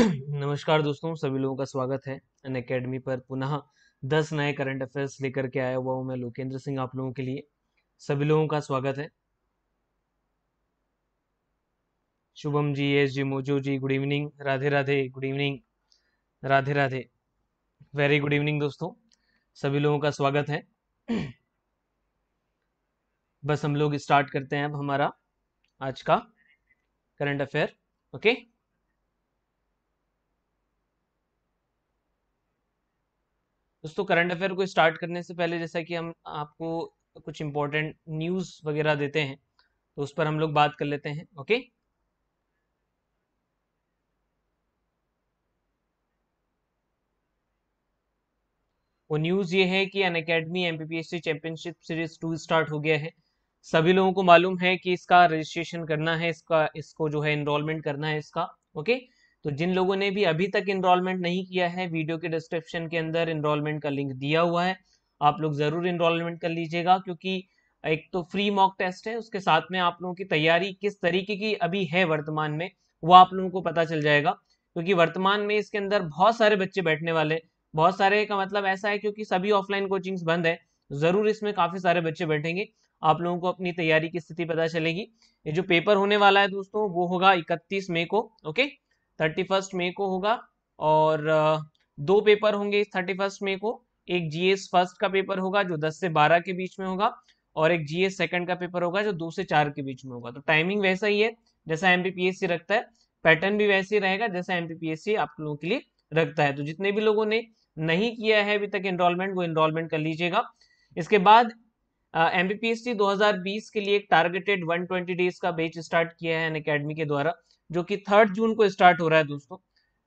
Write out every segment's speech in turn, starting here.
नमस्कार दोस्तों सभी लोगों का स्वागत है अन अकेडमी पर पुनः दस नए करंट अफेयर्स लेकर के आया हुआ हूँ मैं लोकेंद्र सिंह आप लोगों के लिए सभी लोगों का स्वागत है Shubham ji S G Mojo ji good evening Radhe Radhe good evening Radhe Radhe very good evening दोस्तों सभी लोगों का स्वागत है बस हम लोग स्टार्ट करते हैं अब हमारा आज का करंट अफेयर ओके okay? दोस्तों करंट अफेयर को स्टार्ट करने से पहले जैसा कि हम आपको कुछ इम्पोर्टेंट न्यूज़ वगैरह देते हैं तो उस पर हम लोग बात कर लेते हैं ओके वो न्यूज़ ये है कि Unacademy M championship series two start हो गया है सभी लोगों को मालूम है कि इसका रजिस्ट्रेशन करना है इसका इसको जो है इनरोलमेंट करना है इसका ओके okay? तो जिन लोगों ने भी अभी तक इनरोलमेंट नहीं किया है वीडियो के डिस्क्रिप्शन के अंदर इनरोलमेंट का लिंक दिया हुआ है आप लोग ज़रूर इनरोलमेंट कर लीजिएगा क्योंकि एक तो फ्री मॉक टेस्ट है उसके साथ में आप लोगों की तैयारी किस तरीके की अभी है वर्तमान में वो आप लोगों को पता चल जाएगा क्योंकि वर्तमान में इसके अंदर बहुत सारे बच्चे बैठने वाले बहुत सारे का मतलब ऐसा है क्योंकि सभी ऑफलाइन कोचिंग्स बंद है ज़रूर इसमें काफ़ी सारे बच्चे बैठेंगे आप लोगों को अपनी तैयारी की स्थिति पता चलेगी ये जो पेपर होने वाला है दोस्तों वो होगा इकतीस मई को ओके थर्टी फर्स्ट मे को होगा और दो पेपर होंगे इस थर्टी फर्स्ट मे को एक जीएस फर्स्ट का पेपर होगा जो दस से बारह के बीच में होगा और एक जीएस सेकंड का पेपर होगा जो दो से चार के बीच में होगा तो टाइमिंग वैसा ही है जैसा एमपीपीएससी रखता है पैटर्न भी वैसे ही रहेगा जैसा एमपीपीएससी आप लोगों के लिए रखता है तो जितने भी लोगों ने नहीं किया है अभी तक एनरोलमेंट वो एनरोलमेंट कर लीजिएगा इसके बाद एमपीपीएससी दो के लिए एक टारगेटेड वन डेज का बेच स्टार्ट किया है अन अकेडमी के द्वारा जो कि थर्ड जून को स्टार्ट हो रहा है दोस्तों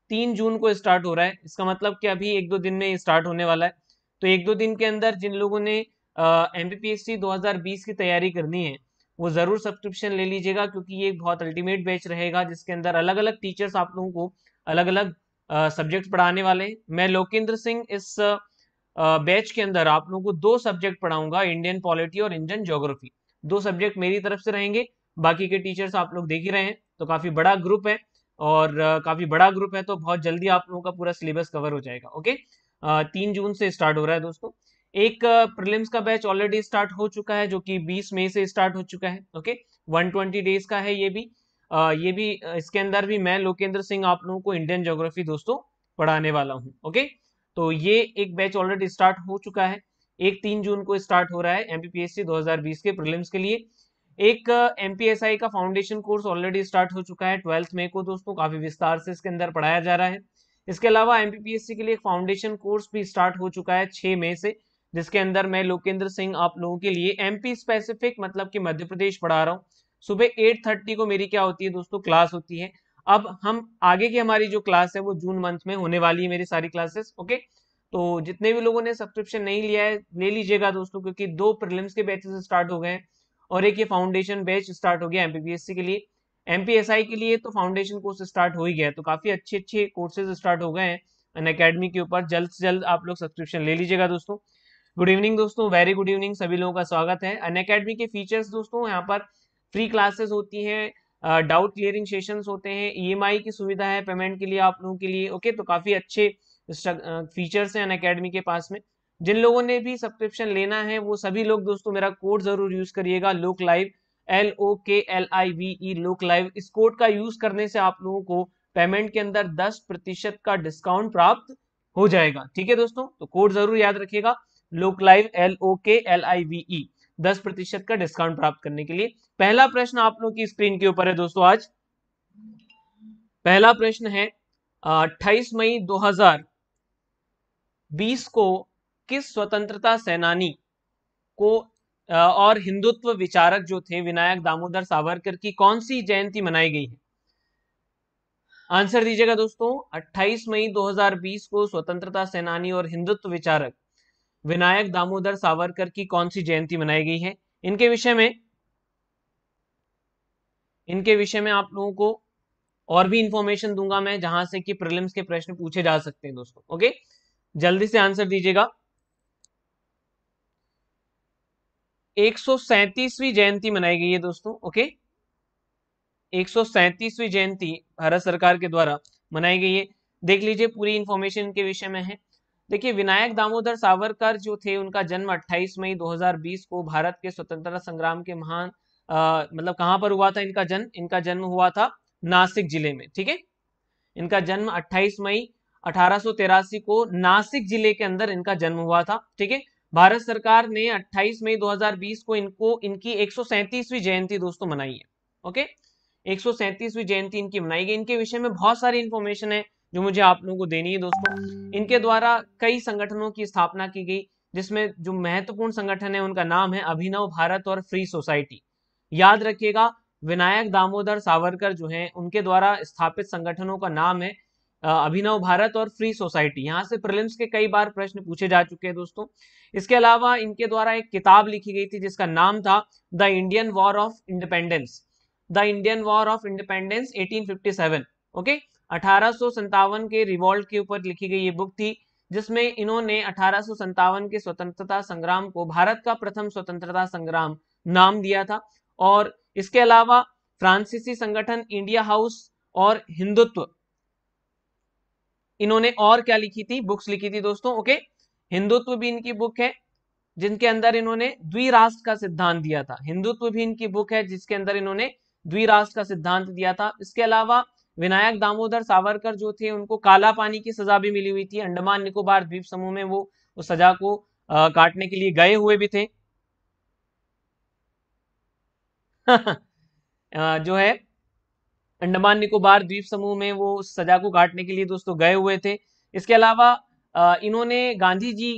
तीन जून को स्टार्ट हो रहा है इसका मतलब कि अभी एक दो दिन में स्टार्ट होने वाला है तो एक दो दिन के अंदर जिन लोगों ने M B P S C दो हज़ार बीस की तैयारी करनी है वो ज़रूर सब्सक्रिप्शन ले लीजिएगा क्योंकि ये एक बहुत अल्टीमेट बैच रहेगा जिसके अंदर अलग अलग टीचर्स आप लोगों को अलग अलग सब्जेक्ट पढ़ाने वाले हैं मैं लोकेंद्र सिंह इस बैच के अंदर आप लोगों को दो सब्जेक्ट पढ़ाऊंगा इंडियन पॉलिटी और इंडियन ज्योग्राफी दो सब्जेक्ट मेरी तरफ से रहेंगे बाकी के टीचर्स आप लोग देख ही रहे हैं तो काफ़ी बड़ा ग्रुप है और काफ़ी बड़ा ग्रुप है तो बहुत जल्दी आप लोगों का पूरा सिलेबस कवर हो जाएगा ओके तीन जून से स्टार्ट हो रहा है दोस्तों एक प्रिलिम्स का बैच ऑलरेडी स्टार्ट हो चुका है जो कि 20 मई से स्टार्ट हो चुका है ओके 120 डेज का है ये भी आ, ये भी इसके अंदर भी मैं लोकेंद्र सिंह आप लोगों को इंडियन ज्योग्राफी दोस्तों पढ़ाने वाला हूँ ओके तो ये एक बैच ऑलरेडी स्टार्ट हो चुका है एक तीन जून को स्टार्ट हो रहा है एमपीपीएससी दो के प्रिलिम्स के लिए एक एमपीएसआई uh, का फाउंडेशन कोर्स ऑलरेडी स्टार्ट हो चुका है ट्वेल्थ मे को दोस्तों काफी विस्तार से इसके अंदर पढ़ाया जा रहा है इसके अलावा एमपीपीएससी के लिए फाउंडेशन कोर्स भी स्टार्ट हो चुका है छह मई से जिसके अंदर मैं लोकेंद्र सिंह आप लोगों के लिए एमपी स्पेसिफिक मतलब कि मध्य प्रदेश पढ़ा रहा हूँ सुबह एट थर्टी को मेरी क्या होती है दोस्तों क्लास होती है अब हम आगे की हमारी जो क्लास है वो जून मंथ में होने वाली है मेरी सारी क्लासेस ओके तो जितने भी लोगों ने सब्सक्रिप्शन नहीं लिया है ले लीजिएगा दोस्तों क्योंकि दो प्रिलिम्स के बैचेस स्टार्ट हो गए हैं और एक ये फाउंडेशन बैच स्टार्ट हो गया एमपीपीएससी के लिए एमपीएसआई के लिए तो फाउंडेशन कोर्स स्टार्ट हो ही गया तो काफी अच्छे अच्छे कोर्सेज स्टार्ट हो गए हैं अन अकेडमी के ऊपर जल्द से जल्द आप लोग सब्सक्रिप्शन ले लीजिएगा दोस्तों गुड इवनिंग दोस्तों वेरी गुड इवनिंग सभी लोगों का स्वागत है अन अकेडमी के फीचर्स दोस्तों यहाँ पर फ्री क्लासेस होती है डाउट क्लियरिंग सेशन होते हैं ईएमआई e की सुविधा है पेमेंट के लिए आप लोगों के लिए ओके तो काफी अच्छे फीचर्स हैं अन अकेडमी के पास में जिन लोगों ने भी सब्सक्रिप्शन लेना है वो सभी लोग दोस्तों मेरा कोड जरूर यूज करिएगा लोक लाइव एल ओ के एल आई वी ई लोक लाइव इस कोड का यूज करने से आप लोगों को पेमेंट के अंदर 10 प्रतिशत का डिस्काउंट प्राप्त हो जाएगा ठीक है दोस्तों तो कोड जरूर याद रखिएगा लोक लाइव एल ओ के एल आई वी ई दस प्रतिशत का डिस्काउंट प्राप्त करने के लिए पहला प्रश्न आप लोगों की स्क्रीन के ऊपर है दोस्तों आज पहला प्रश्न है अट्ठाईस मई 2020 को किस स्वतंत्रता सेनानी को और हिंदुत्व विचारक जो थे विनायक दामोदर सावरकर की कौन सी जयंती मनाई गई है आंसर दीजिएगा दोस्तों 28 मई 2020 को स्वतंत्रता सेनानी और हिंदुत्व विचारक विनायक दामोदर सावरकर की कौन सी जयंती मनाई गई है इनके विषय में इनके विषय में आप लोगों को और भी इंफॉर्मेशन दूंगा मैं जहां से कि प्रिलिम्स के प्रश्न पूछे जा सकते हैं दोस्तों ओके जल्दी से आंसर दीजिएगा एक जयंती मनाई गई है दोस्तों ओके एक जयंती भारत सरकार के द्वारा मनाई गई है देख लीजिए पूरी इंफॉर्मेशन के विषय में है देखिए विनायक दामोदर सावरकर जो थे उनका जन्म 28 मई 2020 को भारत के स्वतंत्रता संग्राम के महान आ, मतलब कहां पर हुआ था इनका जन्म इनका जन्म हुआ था नासिक जिले में ठीक है इनका जन्म 28 मई अठारह को नासिक जिले के अंदर इनका जन्म हुआ था ठीक है भारत सरकार ने 28 मई 2020 को इनको इनकी एक जयंती दोस्तों मनाई है ओके एक जयंती इनकी मनाई गई इनके विषय में बहुत सारी इंफॉर्मेशन है जो मुझे आप लोगों को देनी है दोस्तों इनके द्वारा कई संगठनों की स्थापना की गई जिसमें जो महत्वपूर्ण संगठन है उनका नाम है अभिनव भारत और फ्री सोसाइटी याद रखिएगा विनायक दामोदर सावरकर जो हैं उनके द्वारा स्थापित संगठनों का नाम है अभिनव भारत और फ्री सोसाइटी यहाँ से प्रिलिम्स के कई बार प्रश्न पूछे जा चुके हैं दोस्तों इसके अलावा इनके द्वारा एक किताब लिखी गई थी जिसका नाम था the Indian war of independence the Indian war of independence 1857 okay अठारह के रिवॉल्ट के ऊपर लिखी गई ये बुक थी जिसमें इन्होंने अठारह के स्वतंत्रता संग्राम को भारत का प्रथम स्वतंत्रता संग्राम नाम दिया था और इसके अलावा फ्रांसीसी संगठन इंडिया हाउस और हिंदुत्व इन्होंने और क्या लिखी थी बुक्स लिखी थी दोस्तों ओके हिंदुत्व भी इनकी बुक है जिनके अंदर इन्होंने द्विराष्ट्र का सिद्धांत दिया था हिंदुत्व भी इनकी बुक है जिसके अंदर इन्होंने द्विराष्ट्र का सिद्धांत दिया था इसके अलावा विनायक दामोदर सावरकर जो थे उनको काला पानी की सजा भी मिली हुई थी अंडमान निकोबार द्वीप समूह में वो उस सजा को आ, काटने के लिए गए हुए भी थे जो है अंडमान निकोबार द्वीप समूह में वो उस सजा को काटने के लिए दोस्तों गए हुए थे इसके अलावा इन्होंने गांधी जी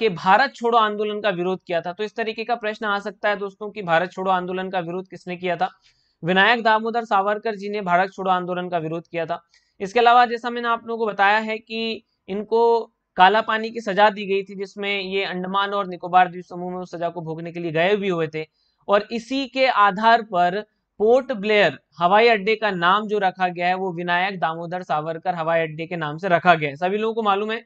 के भारत छोड़ो आंदोलन का विरोध किया था तो इस तरीके का प्रश्न आ सकता है दोस्तों कि भारत छोड़ो आंदोलन का विरोध किसने किया था विनायक दामोदर सावरकर जी ने भारत छोड़ो आंदोलन का विरोध किया था इसके अलावा जैसा मैंने आप लोगों को बताया है कि इनको काला पानी की सजा दी गई थी जिसमें ये अंडमान और निकोबार द्वीप समूह में उस सजा को भोगने के लिए गए भी हुए थे और इसी के आधार पर पोर्ट ब्लेयर हवाई अड्डे का नाम जो रखा गया है वो विनायक दामोदर सावरकर हवाई अड्डे के नाम से रखा गया है सभी लोगों को मालूम है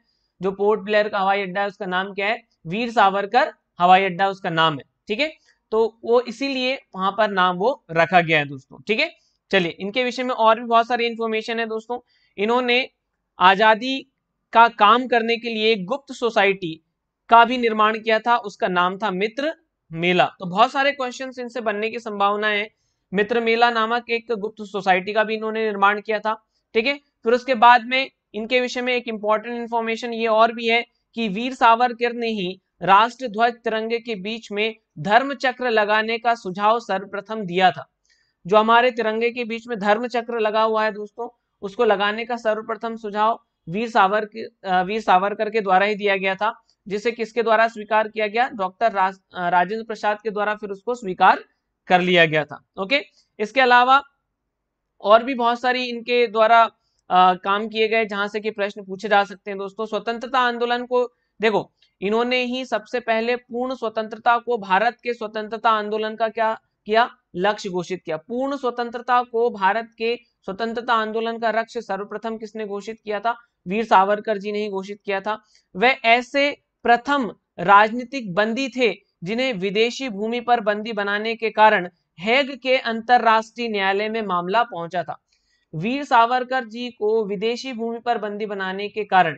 जो पोर्ट ब्लेयर का हवाई अड्डा है उसका नाम क्या है वीर सावरकर हवाई अड्डा उसका नाम है ठीक है तो वो इसीलिए वहां पर नाम वो रखा गया है दोस्तों ठीक है चलिए इनके विषय में और भी बहुत सारी इंफॉर्मेशन है दोस्तों इन्होंने आजादी का काम करने के लिए गुप्त सोसाइटी का भी निर्माण किया था उसका नाम था मित्र मेला तो बहुत सारे क्वेश्चन इनसे बनने की संभावना है मित्र मेला नामक एक गुप्त सोसाइटी का भी इन्होंने निर्माण किया था ठीक है फिर उसके बाद में इनके विषय में एक इंपॉर्टेंट इंफॉर्मेशन ये और भी है कि वीर सावरकर ने ही राष्ट्र ध्वज तिरंगे के बीच में धर्म चक्र लगाने का सुझाव सर्वप्रथम दिया था जो हमारे तिरंगे के बीच में धर्म चक्र लगा हुआ है दोस्तों उसको लगाने का सर्वप्रथम सुझाव वीर सावर वीर सावरकर के द्वारा ही दिया गया था जिसे किसके द्वारा स्वीकार किया गया डॉक्टर राजेंद्र प्रसाद के द्वारा फिर उसको स्वीकार कर लिया गया था ओके इसके अलावा और भी बहुत सारी इनके द्वारा आ, काम किए गए जहां से कि प्रश्न पूछे जा सकते हैं दोस्तों स्वतंत्रता आंदोलन को देखो इन्होंने ही सबसे पहले पूर्ण स्वतंत्रता को भारत के स्वतंत्रता आंदोलन का क्या किया लक्ष्य घोषित किया पूर्ण स्वतंत्रता को भारत के स्वतंत्रता आंदोलन का लक्ष्य सर्वप्रथम किसने घोषित किया था वीर सावरकर जी ने ही घोषित किया था वह ऐसे प्रथम राजनीतिक बंदी थे जिन्हें विदेशी भूमि पर बंदी बनाने के कारण हैग के अंतरराष्ट्रीय न्यायालय में मामला पहुंचा था वीर सावरकर जी को विदेशी भूमि पर बंदी बनाने के कारण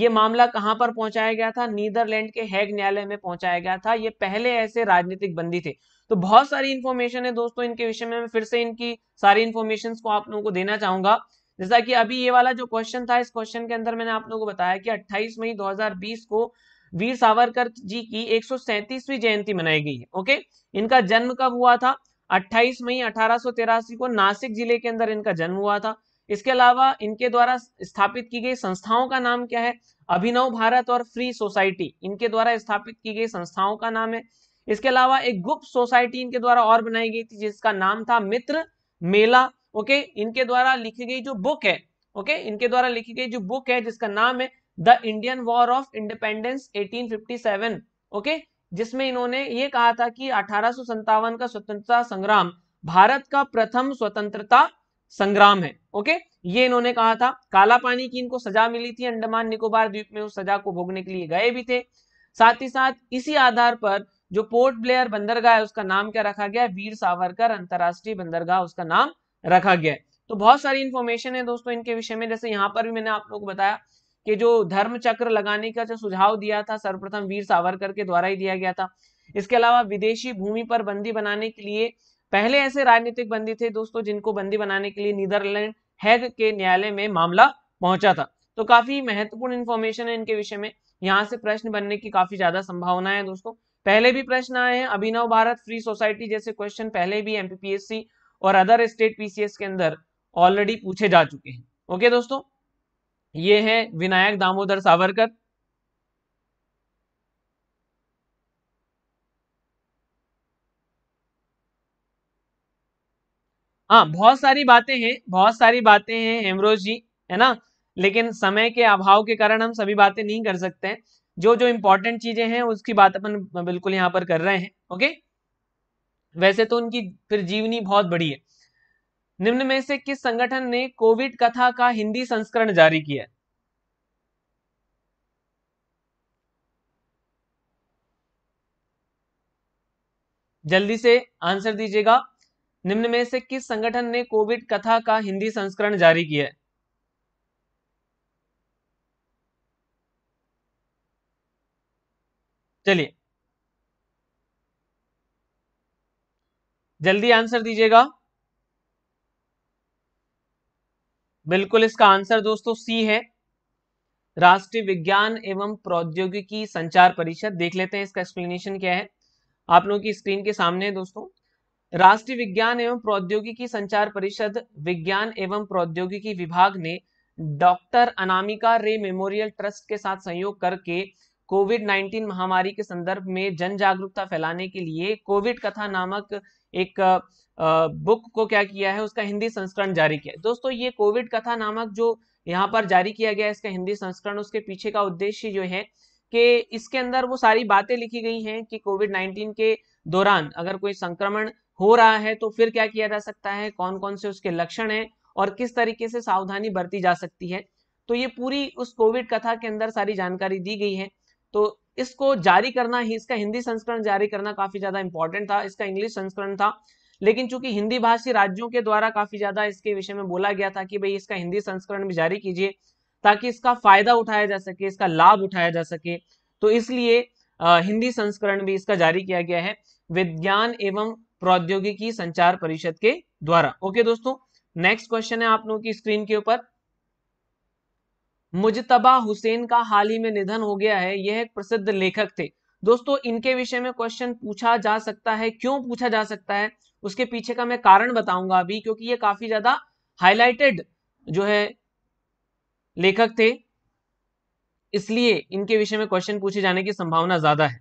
ये मामला कहां पर पहुंचाया गया था नीदरलैंड के हैग न्यायालय में पहुंचाया गया था ये पहले ऐसे राजनीतिक बंदी थे तो बहुत सारी इन्फॉर्मेशन है दोस्तों इनके विषय में मैं फिर से इनकी सारी इन्फॉर्मेशन को आप लोगों को देना चाहूंगा जैसा कि अभी ये वाला जो क्वेश्चन था इस क्वेश्चन के अंदर मैंने आप लोगों को बताया कि 28 मई 2020 को वीर सावरकर जी की एक जयंती मनाई गई है ओके इनका जन्म कब हुआ था 28 मई अठारह को नासिक जिले के अंदर इनका जन्म हुआ था इसके अलावा इनके द्वारा स्थापित की गई संस्थाओं का नाम क्या है अभिनव भारत और फ्री सोसाइटी इनके द्वारा स्थापित की गई संस्थाओं का नाम है इसके अलावा एक गुप्त सोसाइटी इनके द्वारा और बनाई गई थी जिसका नाम था मित्र मेला ओके इनके द्वारा लिखी गई जो बुक है ओके इनके द्वारा लिखी गई जो बुक है जिसका नाम है the Indian war of independence 1857 okay जिसमें इन्होंने ये कहा था कि अठारह का स्वतंत्रता संग्राम भारत का प्रथम स्वतंत्रता संग्राम है ओके ये इन्होंने कहा था काला पानी की इनको सजा मिली थी अंडमान निकोबार द्वीप में उस सजा को भोगने के लिए गए भी थे साथ ही साथ इसी आधार पर जो पोर्ट ब्लेयर बंदरगाह है उसका नाम क्या रखा गया वीर सावरकर अंतर्राष्ट्रीय बंदरगाह उसका नाम रखा गया है तो बहुत सारी इन्फॉर्मेशन है दोस्तों इनके विषय में जैसे यहाँ पर भी मैंने आप लोग को बताया कि जो धर्म चक्र लगाने का जो सुझाव दिया था सर्वप्रथम वीर सावरकर के द्वारा ही दिया गया था इसके अलावा विदेशी भूमि पर बंदी बनाने के लिए पहले ऐसे राजनीतिक बंदी थे दोस्तों जिनको बंदी बनाने के लिए नीदरलैंड हैग के न्यायालय में मामला पहुंचा था तो काफी महत्वपूर्ण इन्फॉर्मेशन है इनके विषय में यहाँ से प्रश्न बनने की काफी ज्यादा संभावना है दोस्तों पहले भी प्रश्न आए हैं अभिनव भारत फ्री सोसाइटी जैसे क्वेश्चन पहले भी एमपीपीएससी और अदर स्टेट पीसीएस के अंदर ऑलरेडी पूछे जा चुके हैं ओके दोस्तों ये है विनायक दामोदर सावरकर हाँ बहुत सारी बातें हैं बहुत सारी बातें हैं हेमरोज जी है ना लेकिन समय के अभाव के कारण हम सभी बातें नहीं कर सकते हैं जो जो इंपॉर्टेंट चीजें हैं उसकी बात अपन बिल्कुल यहाँ पर कर रहे हैं ओके वैसे तो उनकी फिर जीवनी बहुत बड़ी है निम्न में से किस संगठन ने कोविड कथा का हिंदी संस्करण जारी किया जल्दी से आंसर दीजिएगा निम्न में से किस संगठन ने कोविड कथा का हिंदी संस्करण जारी किया चलिए जल्दी आंसर दीजिएगा बिल्कुल इसका आंसर दोस्तों सी है राष्ट्रीय विज्ञान एवं प्रौद्योगिकी संचार परिषद देख लेते हैं इसका एक्सप्लेनेशन क्या है आप लोगों की स्क्रीन के सामने है दोस्तों राष्ट्रीय विज्ञान एवं प्रौद्योगिकी संचार परिषद विज्ञान एवं प्रौद्योगिकी विभाग ने डॉक्टर अनामिका रे मेमोरियल ट्रस्ट के साथ सहयोग करके कोविड 19 महामारी के संदर्भ में जन जागरूकता फैलाने के लिए कोविड कथा नामक एक बुक को क्या किया है उसका हिंदी संस्करण जारी किया दोस्तों ये कोविड कथा नामक जो यहाँ पर जारी किया गया है इसका हिंदी संस्करण उसके पीछे का उद्देश्य जो है कि इसके अंदर वो सारी बातें लिखी गई हैं कि कोविड 19 के दौरान अगर कोई संक्रमण हो रहा है तो फिर क्या किया जा सकता है कौन कौन से उसके लक्षण है और किस तरीके से सावधानी बरती जा सकती है तो ये पूरी उस कोविड कथा के अंदर सारी जानकारी दी गई है तो इसको जारी करना ही इसका हिंदी संस्करण जारी करना काफी ज्यादा इंपॉर्टेंट था इसका इंग्लिश संस्करण था लेकिन चूंकि हिंदी भाषी राज्यों के द्वारा काफी ज्यादा इसके विषय में बोला गया था कि भाई इसका हिंदी संस्करण भी जारी कीजिए ताकि इसका फायदा उठाया जा सके इसका लाभ उठाया जा सके तो इसलिए हिंदी संस्करण भी इसका जारी किया गया है विज्ञान एवं प्रौद्योगिकी संचार परिषद के द्वारा ओके दोस्तों नेक्स्ट क्वेश्चन है आप लोगों की स्क्रीन के ऊपर मुजतबा हुसैन का हाल ही में निधन हो गया है यह एक प्रसिद्ध लेखक थे दोस्तों इनके विषय में क्वेश्चन पूछा जा सकता है क्यों पूछा जा सकता है उसके पीछे का मैं कारण बताऊंगा अभी क्योंकि ये काफी ज्यादा हाईलाइटेड जो है लेखक थे इसलिए इनके विषय में क्वेश्चन पूछे जाने की संभावना ज्यादा है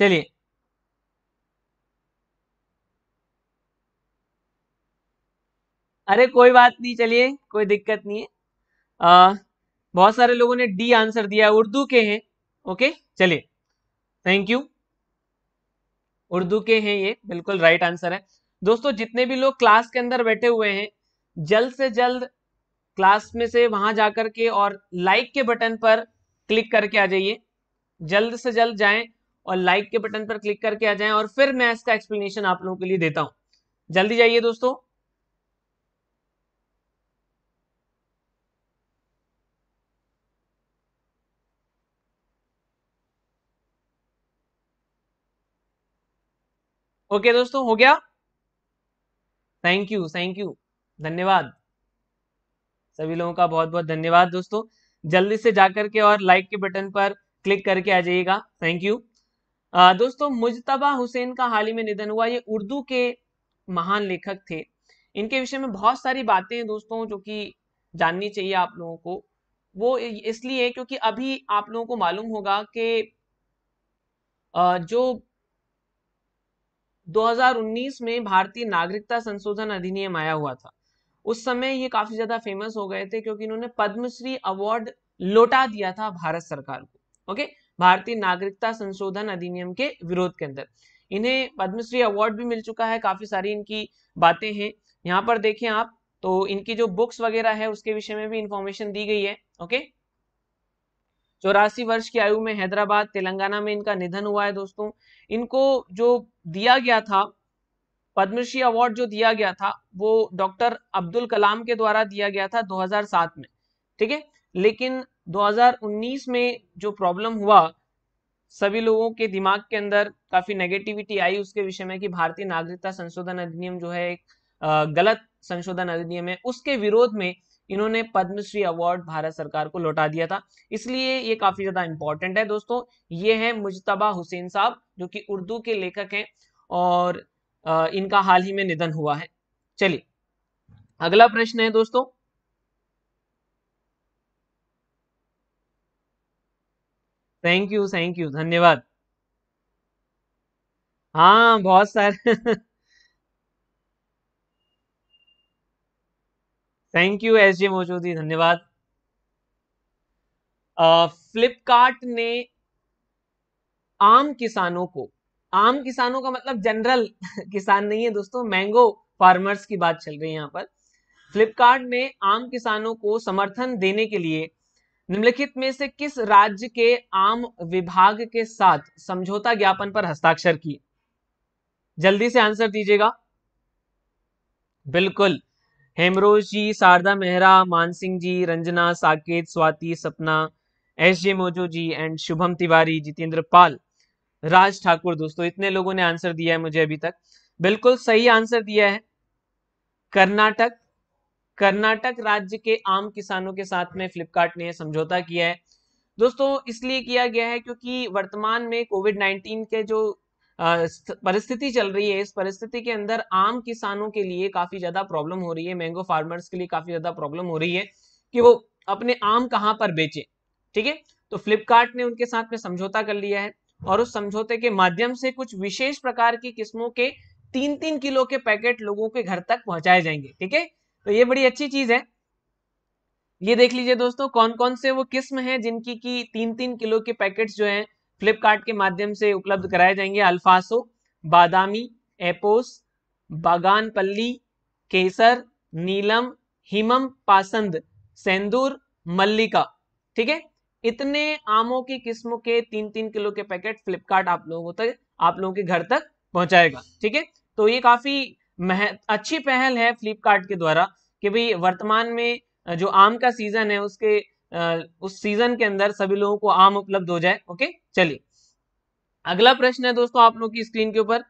चलिए अरे कोई बात नहीं चलिए कोई दिक्कत नहीं है आ, बहुत सारे लोगों ने डी आंसर दिया उर्दू के हैं ओके चलिए थैंक यू उर्दू के हैं ये बिल्कुल राइट आंसर है दोस्तों जितने भी लोग क्लास के अंदर बैठे हुए हैं जल्द से जल्द क्लास में से वहां जाकर के और लाइक के बटन पर क्लिक करके आ जाइए जल्द से जल्द जाएं और लाइक के बटन पर क्लिक करके आ जाएं और फिर मैं इसका एक्सप्लेनेशन आप लोगों के लिए देता हूं जल्दी जाइए दोस्तों ओके दोस्तों हो गया थैंक यू थैंक यू धन्यवाद सभी लोगों का बहुत बहुत धन्यवाद दोस्तों जल्दी से जाकर के और लाइक के बटन पर क्लिक करके आ जाइएगा थैंक यू दोस्तों मुजतबा हुसैन का हाल ही में निधन हुआ ये उर्दू के महान लेखक थे इनके विषय में बहुत सारी बातें हैं दोस्तों जो कि जाननी चाहिए आप लोगों को वो इसलिए क्योंकि अभी आप लोगों को मालूम होगा कि जो 2019 में भारतीय नागरिकता संशोधन अधिनियम आया हुआ था उस समय ये काफी ज्यादा फेमस हो गए थे क्योंकि इन्होंने पद्मश्री अवार्ड लौटा दिया था भारत सरकार को ओके भारतीय नागरिकता संशोधन अधिनियम के विरोध के अंदर इन्हें पद्मश्री अवार्ड भी मिल चुका है काफी सारी इनकी बातें हैं यहाँ पर देखें आप तो इनकी जो बुक्स वगैरह है उसके विषय में भी इंफॉर्मेशन दी गई है ओके चौरासी वर्ष की आयु में हैदराबाद तेलंगाना में इनका निधन हुआ है दोस्तों इनको जो दिया गया था पद्मश्री अवार्ड जो दिया गया था वो डॉक्टर अब्दुल कलाम के द्वारा दिया गया था 2007 में ठीक है लेकिन 2019 में जो प्रॉब्लम हुआ सभी लोगों के दिमाग के अंदर काफी नेगेटिविटी आई उसके विषय में कि भारतीय नागरिकता संशोधन अधिनियम जो है एक गलत संशोधन अधिनियम है उसके विरोध में इन्होंने पद्मश्री अवार्ड भारत सरकार को लौटा दिया था इसलिए ये काफी ज्यादा इंपॉर्टेंट है दोस्तों ये है मुजतबा हुसैन साहब जो कि उर्दू के लेखक हैं और इनका हाल ही में निधन हुआ है चलिए अगला प्रश्न है दोस्तों थैंक यू थैंक यू धन्यवाद हाँ बहुत सारे थैंक यू एस जे मोजूदी धन्यवाद फ्लिपकार्ट uh, ने आम किसानों को आम किसानों का मतलब जनरल किसान नहीं है दोस्तों मैंगो फार्मर्स की बात चल रही है यहां पर फ्लिपकार्ट ने आम किसानों को समर्थन देने के लिए निम्नलिखित में से किस राज्य के आम विभाग के साथ समझौता ज्ञापन पर हस्ताक्षर किए जल्दी से आंसर दीजिएगा बिल्कुल हेमरोज जी शारदा मेहरा मानसिंह जी Ranjana Saket Swati Sapna S J Mojo ji and Shubham Tiwari Jitendra Pal Raj Thakur दोस्तों इतने लोगों ने आंसर दिया है मुझे अभी तक बिल्कुल सही आंसर दिया है कर्नाटक कर्नाटक राज्य के आम किसानों के साथ में फ्लिपकार्ट ने समझौता किया है दोस्तों इसलिए किया गया है क्योंकि वर्तमान में कोविड 19 के जो परिस्थिति चल रही है इस परिस्थिति के अंदर आम किसानों के लिए काफी ज्यादा प्रॉब्लम हो रही है मैंगो फार्मर्स के लिए काफी ज्यादा प्रॉब्लम हो रही है कि वो अपने आम कहाँ पर बेचे ठीक है तो फ्लिपकार्ट ने उनके साथ में समझौता कर लिया है और उस समझौते के माध्यम से कुछ विशेष प्रकार की किस्मों के तीन तीन किलो के पैकेट लोगों के घर तक पहुंचाए जाएंगे ठीक है तो ये बड़ी अच्छी चीज है ये देख लीजिए दोस्तों कौन कौन से वो किस्म हैं जिनकी की तीन तीन किलो के पैकेट्स जो हैं फ्लिपकार्ट के माध्यम से उपलब्ध कराए जाएंगे अल्फासो बादामी एपोस बागानपल्ली केसर नीलम हिमम पासंद सेंदूर मल्लिका ठीक है इतने आमों की किस्मों के तीन तीन किलो के पैकेट फ्लिपकार्ट आप लोगों तक आप लोगों के घर तक पहुंचाएगा ठीक है तो ये काफी अच्छी पहल है फ्लिपकार्ट के द्वारा कि भाई वर्तमान में जो आम का सीजन है उसके उस सीजन के अंदर सभी लोगों को आम उपलब्ध हो जाए ओके चलिए अगला प्रश्न है दोस्तों आप लोग की स्क्रीन के ऊपर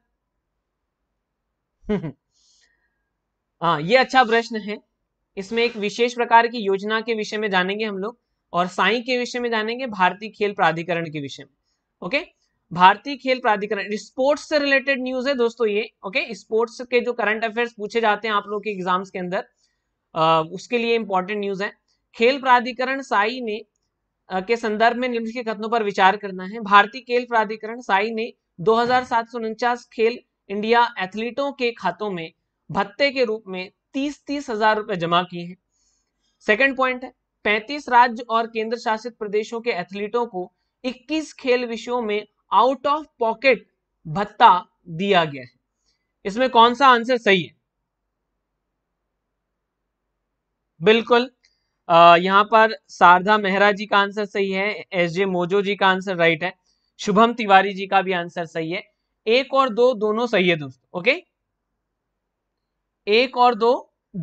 हाँ ये अच्छा प्रश्न है इसमें एक विशेष प्रकार की योजना के विषय में जानेंगे हम लोग और साई के विषय में जानेंगे भारतीय खेल प्राधिकरण के विषय में ओके भारतीय खेल प्राधिकरण स्पोर्ट्स से रिलेटेड न्यूज है दोस्तों ये ओके स्पोर्ट्स के जो करंट अफेयर्स पूछे जाते हैं आप लोग के एग्जाम्स के अंदर आ, उसके लिए इंपॉर्टेंट न्यूज है खेल प्राधिकरण साई ने के संदर्भ में निम्नलिखित कथनों पर विचार करना है भारतीय खेल प्राधिकरण साई ने दो खेल इंडिया एथलीटों के खातों में भत्ते के रूप में तीस तीस हजार रुपए जमा किए हैं सेकंड पॉइंट है पैंतीस राज्य और केंद्र शासित प्रदेशों के एथलीटों को 21 खेल विषयों में आउट ऑफ पॉकेट भत्ता दिया गया है इसमें कौन सा आंसर सही है बिल्कुल यहाँ पर शारदा मेहरा जी का आंसर सही है एस जे मोजो जी का आंसर राइट है शुभम तिवारी जी का भी आंसर सही है एक और दो दोनों सही है दोस्तों ओके एक और दो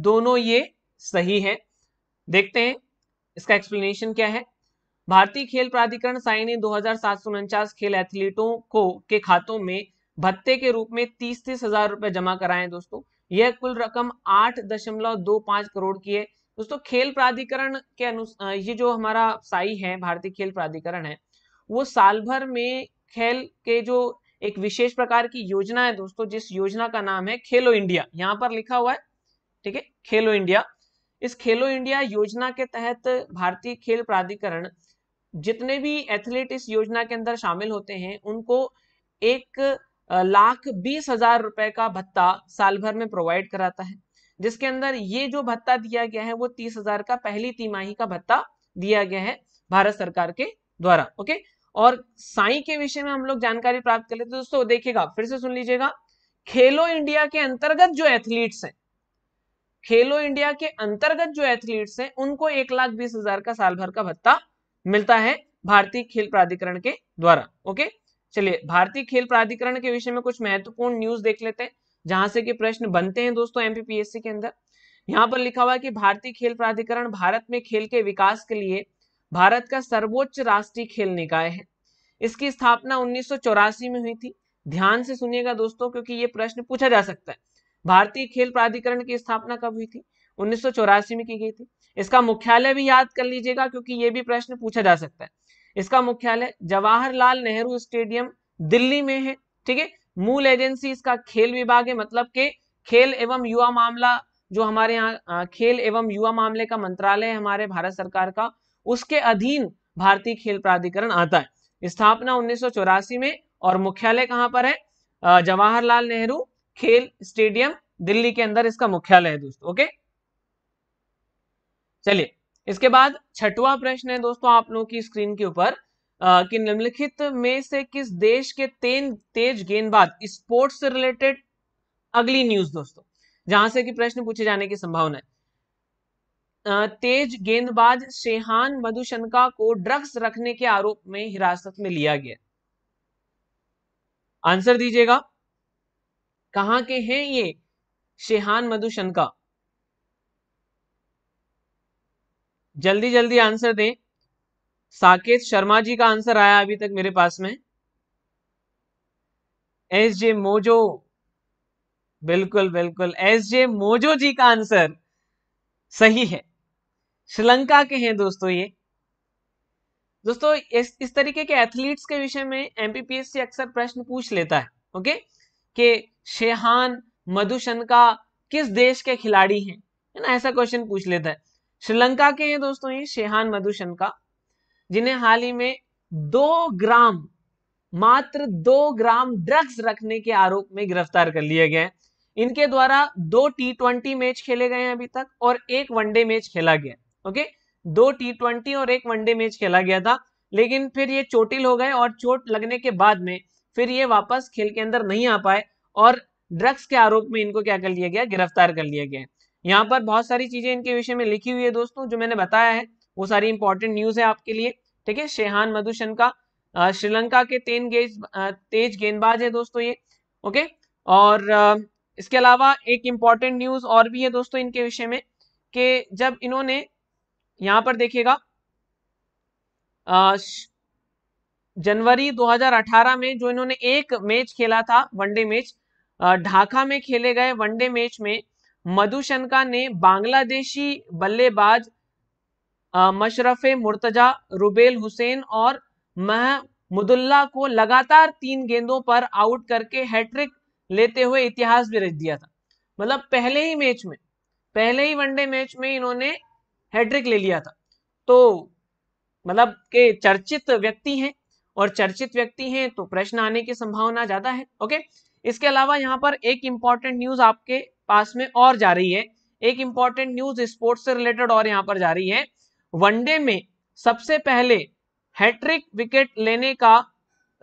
दोनों ये सही है देखते हैं इसका एक्सप्लेनेशन क्या है भारतीय खेल प्राधिकरण साई ने दो खेल एथलीटों को के खातों में भत्ते के रूप में तीस तीस हजार रुपए जमा कराए दोस्तों यह कुल रकम आठ दशमलव दो पांच करोड़ की है दोस्तों खेल प्राधिकरण के अनुसार ये जो हमारा साई है भारतीय खेल प्राधिकरण है वो साल भर में खेल के जो एक विशेष प्रकार की योजना है दोस्तों जिस योजना का नाम है खेलो इंडिया यहाँ पर लिखा हुआ है ठीक है खेलो इंडिया इस खेलो इंडिया योजना के तहत भारतीय खेल प्राधिकरण जितने भी एथलीट इस योजना के अंदर शामिल होते हैं उनको एक लाख बीस हजार रुपए का भत्ता साल भर में प्रोवाइड कराता है जिसके अंदर ये जो भत्ता दिया गया है वो तीस हजार का पहली तिमाही का भत्ता दिया गया है भारत सरकार के द्वारा ओके और साई के विषय में हम लोग जानकारी प्राप्त कर लेते दोस्तों देखिएगा फिर से सुन लीजिएगा खेलो इंडिया के अंतर्गत जो एथलीट्स हैं खेलो इंडिया के अंतर्गत जो एथलीट्स हैं उनको एक लाख बीस हजार का साल भर का भत्ता मिलता है भारतीय खेल प्राधिकरण के द्वारा ओके चलिए भारतीय खेल प्राधिकरण के विषय में कुछ महत्वपूर्ण न्यूज देख लेते हैं जहां से के प्रश्न बनते हैं दोस्तों एमपीपीएससी के अंदर यहाँ पर लिखा हुआ है कि भारतीय खेल प्राधिकरण भारत में खेल के विकास के लिए भारत का सर्वोच्च राष्ट्रीय खेल निकाय है इसकी स्थापना उन्नीस में हुई थी ध्यान से सुनिएगा दोस्तों क्योंकि ये प्रश्न पूछा जा सकता है भारतीय खेल प्राधिकरण की स्थापना कब हुई थी उन्नीस में की गई थी इसका मुख्यालय भी याद कर लीजिएगा क्योंकि ये भी प्रश्न पूछा जा सकता है इसका मुख्यालय जवाहरलाल नेहरू स्टेडियम दिल्ली में है ठीक है मूल एजेंसी इसका खेल विभाग है मतलब के खेल एवं युवा मामला जो हमारे यहाँ खेल एवं युवा मामले का मंत्रालय है हमारे भारत सरकार का उसके अधीन भारतीय खेल प्राधिकरण आता है स्थापना उन्नीस में और मुख्यालय कहाँ पर है जवाहरलाल नेहरू खेल स्टेडियम दिल्ली के अंदर इसका मुख्यालय है दोस्तों ओके चलिए इसके बाद छठवा प्रश्न है दोस्तों आप लोगों की स्क्रीन के ऊपर कि निम्नलिखित में से किस देश के तेन तेज गेंदबाज स्पोर्ट्स से रिलेटेड अगली न्यूज दोस्तों जहां से कि प्रश्न पूछे जाने की संभावना है तेज गेंदबाज शेहान मधुशनका को ड्रग्स रखने के आरोप में हिरासत में लिया गया आंसर दीजिएगा कहां के हैं ये शेहान मधुशनका जल्दी जल्दी आंसर दें साकेत शर्मा जी का आंसर आया अभी तक मेरे पास में एस जे मोजो बिल्कुल बिल्कुल एस जे मोजो जी का आंसर सही है श्रीलंका के हैं दोस्तों ये दोस्तों इस, इस तरीके के एथलीट्स के विषय में एमपीपीएससी अक्सर प्रश्न पूछ लेता है ओके कि शेहान मधुशनका किस देश के खिलाड़ी हैं है ना ऐसा क्वेश्चन पूछ लेता है श्रीलंका के हैं दोस्तों ये शेहान मधुशनका जिन्हें हाल ही में दो ग्राम मात्र दो ग्राम ड्रग्स रखने के आरोप में गिरफ्तार कर लिए गए इनके द्वारा दो टी ट्वेंटी मैच खेले गए हैं अभी तक और एक वनडे मैच खेला गया ओके दो टी ट्वेंटी और एक वनडे मैच खेला गया था लेकिन फिर ये चोटिल हो गए और चोट लगने के बाद में फिर ये वापस खेल के अंदर नहीं आ पाए और ड्रग्स के आरोप में इनको क्या कर लिया गया गिरफ्तार कर लिया गया यहाँ पर बहुत सारी चीजें इनके विषय में लिखी हुई है दोस्तों जो मैंने बताया है वो सारी इंपॉर्टेंट न्यूज है आपके लिए ठीक है शेहान मधुशन का श्रीलंका के तेन गेज तेज गेंदबाज है दोस्तों ये ओके और इसके अलावा एक इम्पॉर्टेंट न्यूज और भी है दोस्तों इनके विषय में कि जब इन्होंने यहां पर देखिएगा जनवरी 2018 में जो इन्होंने एक मैच खेला था वनडे मैच ढाका में खेले गए वनडे मैच में मधुशनका ने बांग्लादेशी बल्लेबाज मशरफ मुर्तजा रुबेल हुसैन और महमुदुल्ला को लगातार तीन गेंदों पर आउट करके हैट्रिक लेते हुए इतिहास भी रच दिया था मतलब पहले ही मैच में पहले ही वनडे मैच में इन्होंने हैट्रिक ले लिया था तो मतलब के चर्चित व्यक्ति हैं और चर्चित व्यक्ति हैं तो प्रश्न आने की संभावना ज्यादा है ओके इसके अलावा यहाँ पर एक इंपॉर्टेंट न्यूज आपके पास में और जा रही है एक इंपॉर्टेंट न्यूज स्पोर्ट्स से रिलेटेड और यहाँ पर जा रही है वनडे में सबसे पहले हैट्रिक विकेट लेने का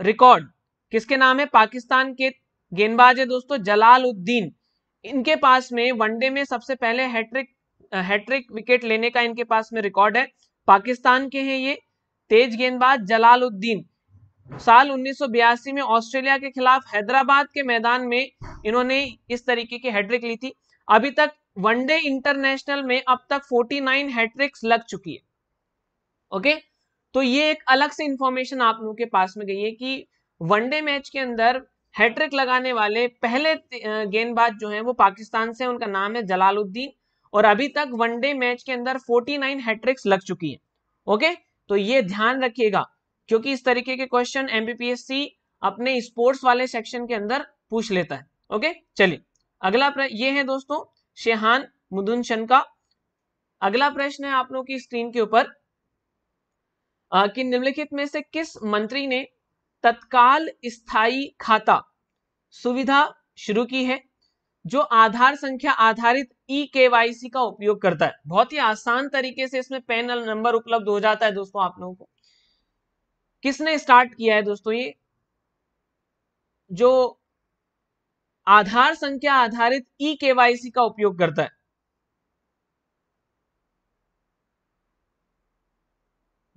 रिकॉर्ड किसके नाम है पाकिस्तान के गेंदबाज है दोस्तों जलाल उद्दीन इनके पास में वनडे में सबसे पहले हैट्रिक हैट्रिक विकेट लेने का इनके पास में रिकॉर्ड है पाकिस्तान के हैं ये तेज गेंदबाज जलाल उद्दीन साल 1982 में ऑस्ट्रेलिया के खिलाफ हैदराबाद के मैदान में इन्होंने इस तरीके की हैट्रिक ली थी अभी तक वनडे इंटरनेशनल में अब तक 49 नाइन हैट्रिक्स लग चुकी है ओके तो ये एक अलग से इंफॉर्मेशन आप लोगों के पास में गई है कि वनडे मैच के अंदर हैट्रिक लगाने वाले पहले गेंदबाज जो हैं वो पाकिस्तान से उनका नाम है जलालुद्दीन और अभी तक वनडे मैच के अंदर 49 नाइन हैट्रिक्स लग चुकी हैं ओके तो ये ध्यान रखिएगा क्योंकि इस तरीके के क्वेश्चन एमबीपीएससी अपने स्पोर्ट्स वाले सेक्शन के अंदर पूछ लेता है ओके चलिए अगला ये है दोस्तों शेहान मुदुनशन का अगला प्रश्न है आप लोगों की स्क्रीन के ऊपर कि निम्नलिखित में से किस मंत्री ने तत्काल स्थाई खाता सुविधा शुरू की है जो आधार संख्या आधारित ई सी का उपयोग करता है बहुत ही आसान तरीके से इसमें पैनल नंबर उपलब्ध हो जाता है दोस्तों आप लोगों को किसने स्टार्ट किया है दोस्तों ये जो आधार संख्या आधारित ई e केवाईसी का उपयोग करता है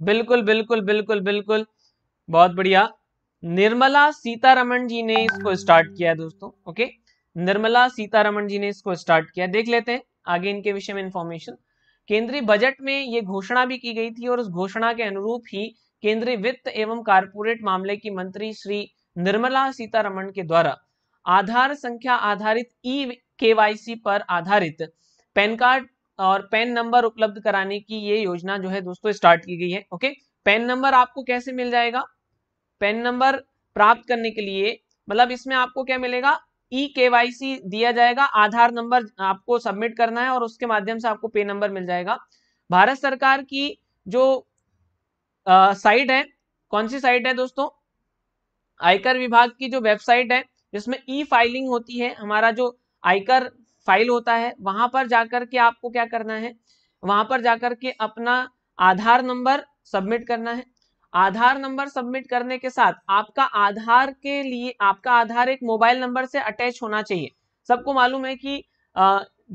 बिल्कुल बिल्कुल बिल्कुल बिल्कुल बहुत बढ़िया निर्मला सीतारमण जी ने इसको स्टार्ट किया दोस्तों ओके निर्मला सीतारमण जी ने इसको स्टार्ट किया देख लेते हैं आगे इनके विषय में इंफॉर्मेशन केंद्रीय बजट में ये घोषणा भी की गई थी और उस घोषणा के अनुरूप ही केंद्रीय वित्त एवं कारपोरेट मामले की मंत्री श्री निर्मला सीतारमण के द्वारा आधार संख्या आधारित ई के पर आधारित पैन कार्ड और पैन नंबर उपलब्ध कराने की ये योजना जो है दोस्तों स्टार्ट की गई है ओके पैन नंबर आपको कैसे मिल जाएगा पैन नंबर प्राप्त करने के लिए मतलब इसमें आपको क्या मिलेगा ई के दिया जाएगा आधार नंबर आपको सबमिट करना है और उसके माध्यम से आपको पे नंबर मिल जाएगा भारत सरकार की जो साइट है कौन सी साइट है दोस्तों आयकर विभाग की जो वेबसाइट है जिसमें ई फाइलिंग होती है हमारा जो आयकर फाइल होता है वहां पर जाकर के आपको क्या करना है वहां पर जाकर के अपना आधार नंबर सबमिट करना है आधार नंबर सबमिट करने के साथ आपका आधार के लिए आपका आधार एक मोबाइल नंबर से अटैच होना चाहिए सबको मालूम है कि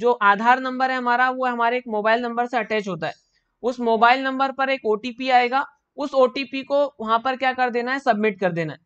जो आधार नंबर है हमारा वो हमारे एक मोबाइल नंबर से अटैच होता है उस मोबाइल नंबर पर एक ओटीपी आएगा उस ओटीपी को वहां पर क्या कर देना है सबमिट कर देना है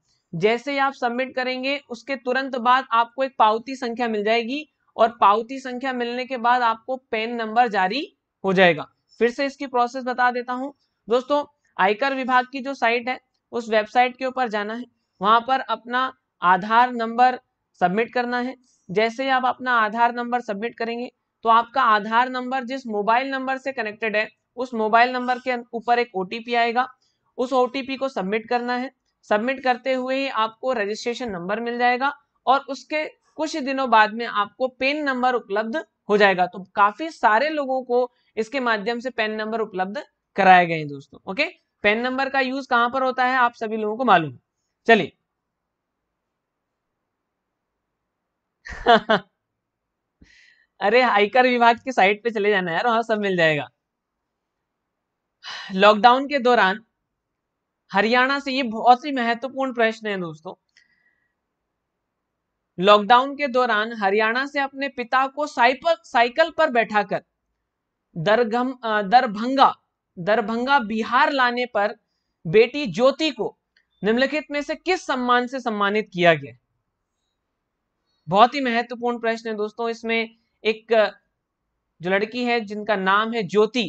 जैसे ही आप सबमिट करेंगे उसके तुरंत बाद आपको एक पावती संख्या मिल जाएगी और पावती संख्या मिलने के बाद आपको पेन नंबर जारी हो जाएगा फिर से इसकी प्रोसेस बता देता हूं दोस्तों आयकर विभाग की जो साइट है उस वेबसाइट के ऊपर जाना है वहां पर अपना आधार नंबर सबमिट करना है जैसे ही आप अपना आधार नंबर सबमिट करेंगे तो आपका आधार नंबर जिस मोबाइल नंबर से कनेक्टेड है उस मोबाइल नंबर के ऊपर एक ओटीपी आएगा उस ओटीपी को सबमिट करना है सबमिट करते हुए ही आपको रजिस्ट्रेशन नंबर मिल जाएगा और उसके कुछ दिनों बाद में आपको पेन नंबर उपलब्ध हो जाएगा तो काफी सारे लोगों को इसके माध्यम से पेन नंबर उपलब्ध कराए गए दोस्तों ओके पेन नंबर का यूज कहां पर होता है आप सभी लोगों को मालूम चलिए अरे आयकर विभाग की साइट पे चले जाना यार वहां सब मिल जाएगा लॉकडाउन के दौरान हरियाणा से ये बहुत ही महत्वपूर्ण प्रश्न है दोस्तों लॉकडाउन के दौरान हरियाणा से अपने पिता को साइपर साइकिल पर बैठा कर दरगम दरभंगा दरभंगा बिहार लाने पर बेटी ज्योति को निम्नलिखित में से किस सम्मान से सम्मानित किया गया बहुत ही महत्वपूर्ण प्रश्न है दोस्तों इसमें एक जो लड़की है जिनका नाम है ज्योति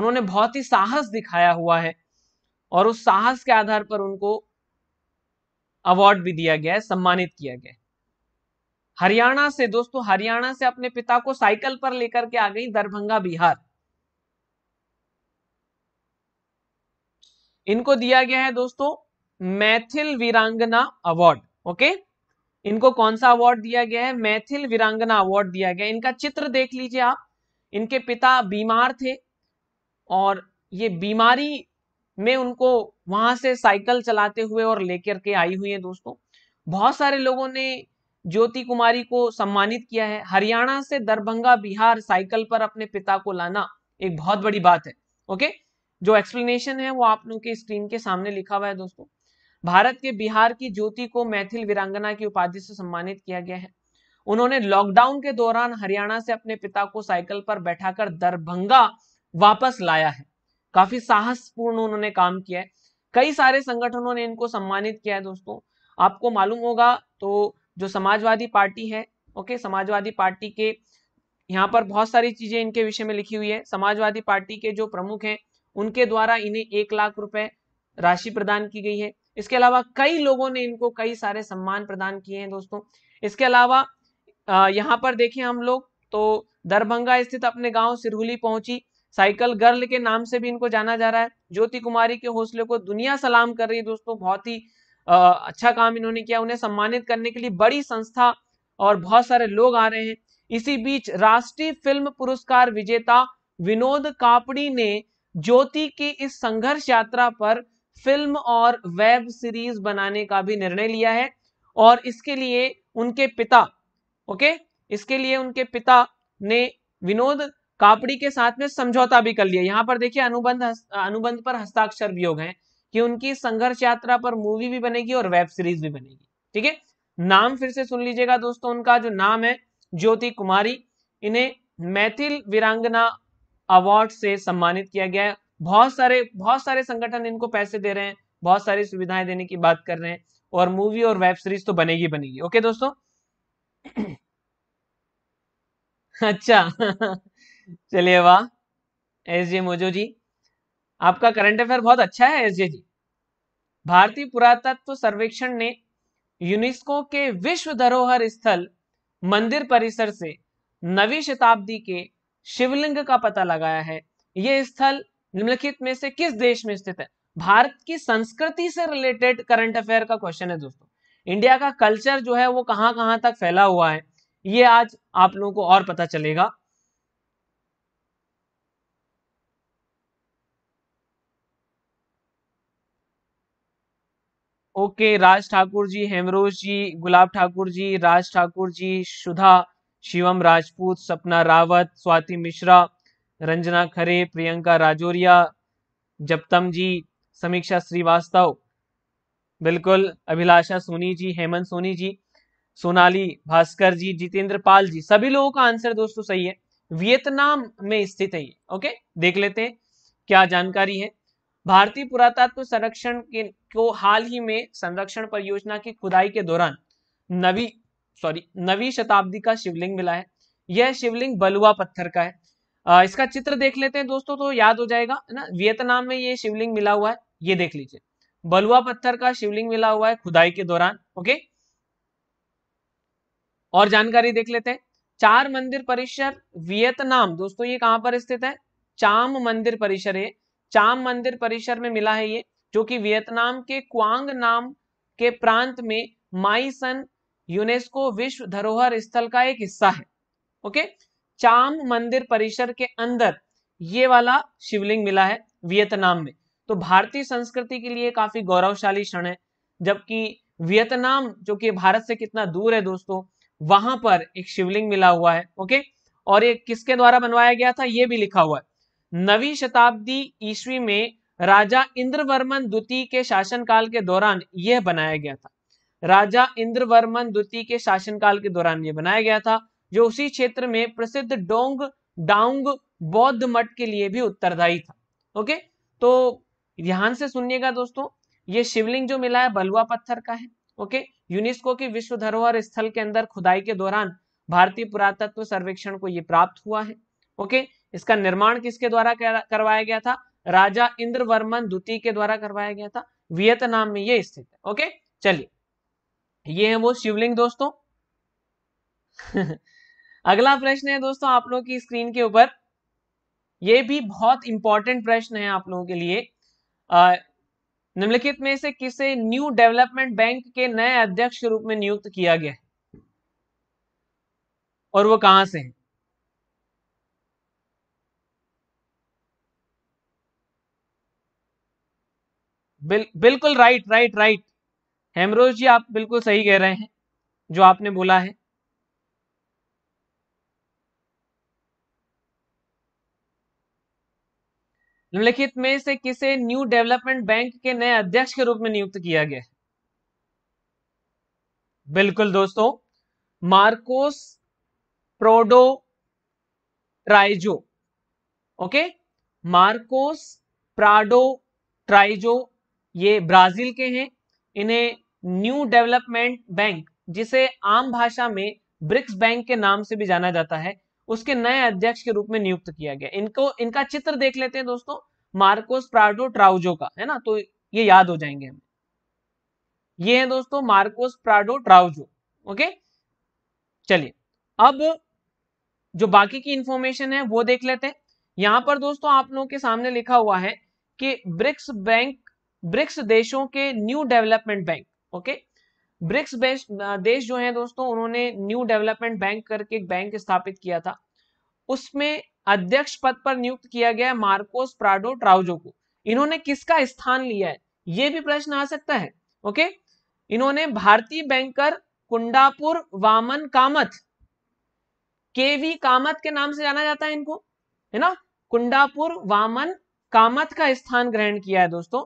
उन्होंने बहुत ही साहस दिखाया हुआ है और उस साहस के आधार पर उनको अवार्ड भी दिया गया है सम्मानित किया गया है हरियाणा से दोस्तों हरियाणा से अपने पिता को साइकिल पर लेकर के आ गई दरभंगा बिहार इनको दिया गया है दोस्तों मैथिल वीरांगना अवार्ड ओके इनको कौन सा अवार्ड दिया गया है मैथिल वीरांगना अवार्ड दिया गया इनका चित्र देख लीजिए आप इनके पिता बीमार थे और ये बीमारी मैं उनको वहां से साइकिल चलाते हुए और लेकर के आई हुई है दोस्तों बहुत सारे लोगों ने ज्योति कुमारी को सम्मानित किया है हरियाणा से दरभंगा बिहार साइकिल पर अपने पिता को लाना एक बहुत बड़ी बात है ओके जो एक्सप्लेनेशन है वो आप लोगों के स्क्रीन के सामने लिखा हुआ है दोस्तों भारत के बिहार की ज्योति को मैथिल वीरांगना की उपाधि से सम्मानित किया गया है उन्होंने लॉकडाउन के दौरान हरियाणा से अपने पिता को साइकिल पर बैठाकर दरभंगा वापस लाया है काफी साहसपूर्ण उन्होंने काम किया है कई सारे संगठनों ने इनको सम्मानित किया है दोस्तों आपको मालूम होगा तो जो समाजवादी पार्टी है ओके समाजवादी पार्टी के यहाँ पर बहुत सारी चीजें इनके विषय में लिखी हुई है समाजवादी पार्टी के जो प्रमुख हैं उनके द्वारा इन्हें एक लाख रुपए राशि प्रदान की गई है इसके अलावा कई लोगों ने इनको कई सारे सम्मान प्रदान किए हैं दोस्तों इसके अलावा यहाँ पर देखें हम लोग तो दरभंगा स्थित अपने गांव सिरहुली पहुंची साइकिल गर्ल के नाम से भी इनको जाना जा रहा है ज्योति कुमारी के हौसले को दुनिया सलाम कर रही है दोस्तों बहुत ही अच्छा काम इन्होंने किया उन्हें सम्मानित करने के लिए बड़ी संस्था और बहुत सारे लोग आ रहे हैं इसी बीच राष्ट्रीय फिल्म पुरस्कार विजेता विनोद कापड़ी ने ज्योति की इस संघर्ष यात्रा पर फिल्म और वेब सीरीज बनाने का भी निर्णय लिया है और इसके लिए उनके पिता ओके इसके लिए उनके पिता ने विनोद कापड़ी के साथ में समझौता भी कर लिया यहाँ पर देखिए अनुबंध अनुबंध पर हस्ताक्षर भी हो गए कि उनकी संघर्ष यात्रा पर मूवी भी बनेगी और वेब सीरीज भी बनेगी ठीक है नाम फिर से सुन लीजिएगा दोस्तों उनका जो नाम है ज्योति कुमारी इन्हें मैथिल वीरांगना अवार्ड से सम्मानित किया गया है बहुत सारे बहुत सारे संगठन इनको पैसे दे रहे हैं बहुत सारी सुविधाएं देने की बात कर रहे हैं और मूवी और वेब सीरीज तो बनेगी बनेगी ओके दोस्तों अच्छा चलिए वाह एस जे मोजो जी आपका करंट अफेयर बहुत अच्छा है एस जे जी भारतीय पुरातत्व सर्वेक्षण ने यूनेस्को के विश्व धरोहर स्थल मंदिर परिसर से नवी शताब्दी के शिवलिंग का पता लगाया है यह स्थल निम्नलिखित में से किस देश में स्थित है भारत की संस्कृति से रिलेटेड करंट अफेयर का क्वेश्चन है दोस्तों इंडिया का कल्चर जो है वो कहां कहां तक फैला हुआ है ये आज आप लोगों को और पता चलेगा ओके राज ठाकुर जी हेमरोज जी गुलाब ठाकुर जी राज ठाकुर जी सुधा शिवम राजपूत सपना रावत स्वाति मिश्रा रंजना खरे प्रियंका राजौरिया जपतम जी समीक्षा श्रीवास्तव बिल्कुल अभिलाषा सोनी जी हेमंत सोनी जी सोनाली भास्कर जी जितेंद्र पाल जी सभी लोगों का आंसर दोस्तों सही है वियतनाम में स्थित है ओके देख लेते हैं क्या जानकारी है भारतीय पुरातत्व संरक्षण के को हाल ही में संरक्षण परियोजना की खुदाई के दौरान नवी सॉरी नवी शताब्दी का शिवलिंग मिला है यह शिवलिंग बलुआ पत्थर का है आ, इसका चित्र देख लेते हैं दोस्तों तो याद हो जाएगा है ना वियतनाम में ये शिवलिंग मिला हुआ है ये देख लीजिए बलुआ पत्थर का शिवलिंग मिला हुआ है खुदाई के दौरान ओके और जानकारी देख लेते हैं चार मंदिर परिसर वियतनाम दोस्तों ये कहां पर स्थित है चाम मंदिर परिसर है चाम मंदिर परिसर में मिला है ये जो कि वियतनाम के क्वांग नाम के प्रांत में सन यूनेस्को विश्व धरोहर स्थल का एक हिस्सा है ओके चाम मंदिर परिसर के अंदर ये वाला शिवलिंग मिला है वियतनाम में तो भारतीय संस्कृति के लिए काफी गौरवशाली क्षण है जबकि वियतनाम जो कि भारत से कितना दूर है दोस्तों वहां पर एक शिवलिंग मिला हुआ है ओके और ये किसके द्वारा बनवाया गया था ये भी लिखा हुआ है नवी शताब्दी ईस्वी में राजा इंद्रवर्मन द्वितीय के शासनकाल के दौरान यह बनाया गया था राजा इंद्रवर्मन द्वितीय के शासनकाल के दौरान यह बनाया गया था जो उसी क्षेत्र में प्रसिद्ध डोंग डाउंग बौद्ध मठ के लिए भी उत्तरदायी था ओके तो ध्यान से सुनिएगा दोस्तों ये शिवलिंग जो मिला है बलुआ पत्थर का है ओके यूनेस्को की विश्व धरोहर स्थल के अंदर खुदाई के दौरान भारतीय पुरातत्व सर्वेक्षण को यह प्राप्त हुआ है ओके इसका निर्माण किसके द्वारा करवाया गया था राजा इंद्रवर्मन द्वितीय के द्वारा करवाया गया था वियतनाम में ये स्थित है ओके चलिए ये है वो शिवलिंग दोस्तों अगला प्रश्न है दोस्तों आप लोगों की स्क्रीन के ऊपर ये भी बहुत इंपॉर्टेंट प्रश्न है आप लोगों के लिए निम्नलिखित में से किसे न्यू डेवलपमेंट बैंक के नए अध्यक्ष के रूप में नियुक्त किया गया है और वो कहां से है बिल, बिल्कुल right right right Hemroj ji आप बिल्कुल सही कह रहे हैं जो आपने बोला है निम्नलिखित में से किसे न्यू डेवलपमेंट बैंक के नए अध्यक्ष के रूप में नियुक्त किया गया है बिल्कुल दोस्तों Marcos Prado Troyjo okay Marcos Prado Troyjo ये ब्राजील के हैं इन्हें न्यू डेवलपमेंट बैंक जिसे आम भाषा में ब्रिक्स बैंक के नाम से भी जाना जाता है उसके नए अध्यक्ष के रूप में नियुक्त किया गया इनको इनका चित्र देख लेते हैं दोस्तों मार्कोस प्राडो ट्राउजो का है ना तो ये याद हो जाएंगे हमें ये है दोस्तों मार्कोस प्राडो ट्राउजो ओके चलिए अब जो बाकी की इंफॉर्मेशन है वो देख लेते हैं यहां पर दोस्तों आप लोगों के सामने लिखा हुआ है कि ब्रिक्स बैंक ब्रिक्स देशों के New Development Bank okay BRICS देश जो है दोस्तों उन्होंने न्यू डेवलपमेंट बैंक करके एक बैंक स्थापित किया था उसमें अध्यक्ष पद पर नियुक्त किया गया मार्कोस प्राडो ट्राउजो को इन्होंने किसका स्थान लिया है ये भी प्रश्न आ सकता है ओके इन्होंने भारतीय बैंकर कुंडापुर वामन कामत केवी कामत के नाम से जाना जाता है इनको है ना कुंडापुर वामन कामत का स्थान ग्रहण किया है दोस्तों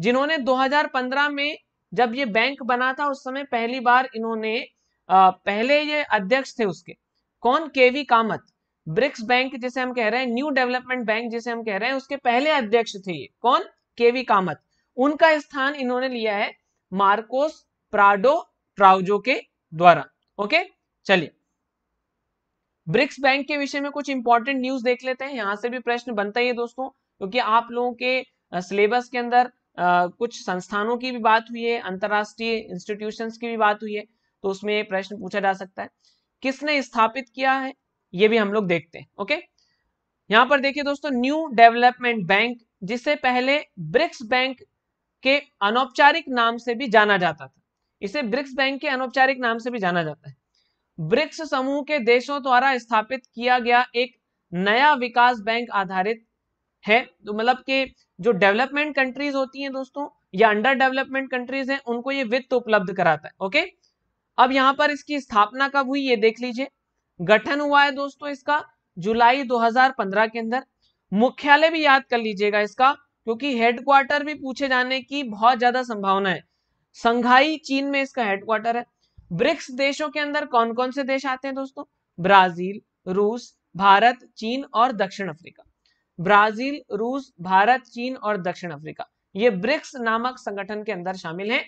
जिन्होंने 2015 में जब ये बैंक बना था उस समय पहली बार इन्होंने पहले ये अध्यक्ष थे उसके कौन केवी कामत ब्रिक्स बैंक जिसे हम कह रहे हैं न्यू डेवलपमेंट बैंक जिसे हम कह रहे हैं उसके पहले अध्यक्ष थे ये कौन केवी कामत उनका स्थान इन्होंने लिया है मार्कोस प्राडो ट्राउजो के द्वारा ओके चलिए ब्रिक्स बैंक के विषय में कुछ इंपॉर्टेंट न्यूज देख लेते हैं यहां से भी प्रश्न बनता ही है दोस्तों क्योंकि आप लोगों के सिलेबस के अंदर कुछ संस्थानों की भी बात हुई है अंतर्राष्ट्रीय इंस्टीट्यूशंस की भी बात हुई है तो उसमें प्रश्न पूछा जा सकता है किसने स्थापित किया है ये भी हम लोग देखते हैं ओके यहाँ पर देखिए दोस्तों न्यू डेवलपमेंट बैंक जिसे पहले ब्रिक्स बैंक के अनौपचारिक नाम से भी जाना जाता था इसे ब्रिक्स बैंक के अनौपचारिक नाम से भी जाना जाता है ब्रिक्स समूह के देशों द्वारा स्थापित किया गया एक नया विकास बैंक आधारित है तो मतलब कि जो डेवलपमेंट कंट्रीज होती हैं दोस्तों या अंडर डेवलपमेंट कंट्रीज हैं उनको ये वित्त उपलब्ध कराता है ओके अब यहाँ पर इसकी स्थापना कब हुई ये देख लीजिए गठन हुआ है दोस्तों इसका जुलाई 2015 के अंदर मुख्यालय भी याद कर लीजिएगा इसका क्योंकि हेडक्वार्टर भी पूछे जाने की बहुत ज्यादा संभावना है संघाई चीन में इसका हेडक्वार्टर है ब्रिक्स देशों के अंदर कौन कौन से देश आते हैं दोस्तों ब्राजील रूस भारत चीन और दक्षिण अफ्रीका ब्राजील रूस भारत चीन और दक्षिण अफ्रीका ये ब्रिक्स नामक संगठन के अंदर शामिल हैं